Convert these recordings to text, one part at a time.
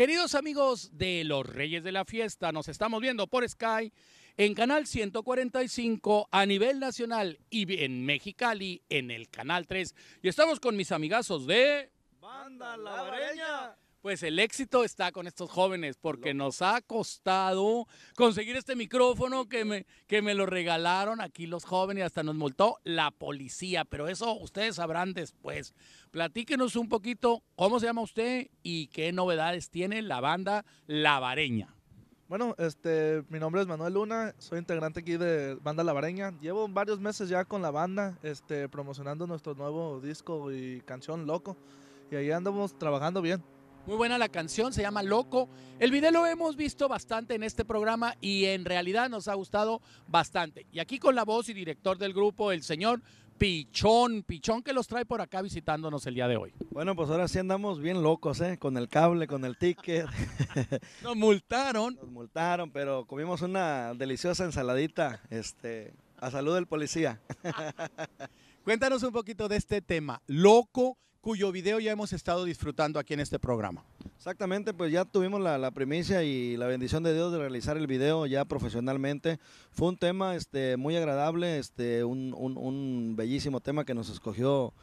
Queridos amigos de los Reyes de la Fiesta, nos estamos viendo por Sky en Canal 145 a nivel nacional y en Mexicali en el Canal 3. Y estamos con mis amigazos de... Banda Lavareña pues el éxito está con estos jóvenes, porque nos ha costado conseguir este micrófono que me, que me lo regalaron aquí los jóvenes, hasta nos multó la policía, pero eso ustedes sabrán después. Platíquenos un poquito cómo se llama usted y qué novedades tiene la banda Lavareña. Bueno, este, mi nombre es Manuel Luna, soy integrante aquí de Banda Lavareña. Llevo varios meses ya con la banda, este, promocionando nuestro nuevo disco y canción Loco, y ahí andamos trabajando bien. Muy buena la canción, se llama Loco. El video lo hemos visto bastante en este programa y en realidad nos ha gustado bastante. Y aquí con la voz y director del grupo, el señor Pichón, Pichón que los trae por acá visitándonos el día de hoy. Bueno, pues ahora sí andamos bien locos, ¿eh? Con el cable, con el ticket. Nos multaron. Nos multaron, pero comimos una deliciosa ensaladita, este, a salud del policía. Cuéntanos un poquito de este tema, Loco, cuyo video ya hemos estado disfrutando aquí en este programa. Exactamente, pues ya tuvimos la, primicia y la bendición de Dios de realizar el video ya profesionalmente. Fue un tema este, muy agradable, este, un bellísimo tema que nos escogió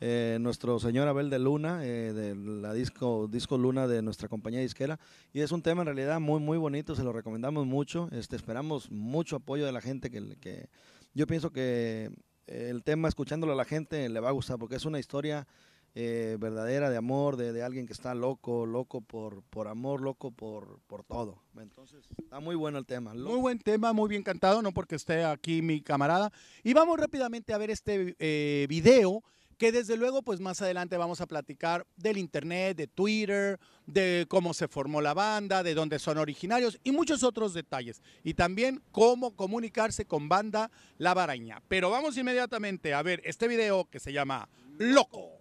eh, nuestro señor Abel de Luna, eh, de la disco, disco Luna de nuestra compañía disquera. Y es un tema en realidad muy, muy bonito, se lo recomendamos mucho. Este, esperamos mucho apoyo de la gente que, que yo pienso que el tema, escuchándolo a la gente, le va a gustar porque es una historia eh, verdadera de amor, de, de, alguien que está loco, loco por, por amor, loco por, por todo. Entonces, está muy bueno el tema. Muy buen tema, muy bien cantado, no porque esté aquí mi camarada. Y vamos rápidamente a ver este eh, video que desde luego pues más adelante vamos a platicar del internet, de Twitter, de cómo se formó la banda, de dónde son originarios y muchos otros detalles. Y también cómo comunicarse con banda La Baraña. Pero vamos inmediatamente a ver este video que se llama Loco.